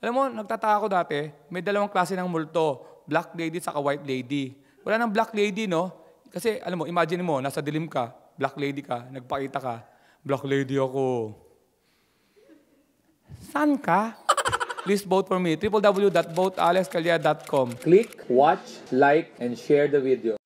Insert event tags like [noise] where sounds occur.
Alam mo, nagtataka ako dati, may dalawang klase ng multo, black lady sa white lady. Wala nang black lady, no? Kasi, alam mo, imagine mo, nasa dilim ka, black lady ka, nagpakita ka, black lady ako. San ka? [laughs] Please vote for me. www.votealexcalia.com Click, watch, like, and share the video.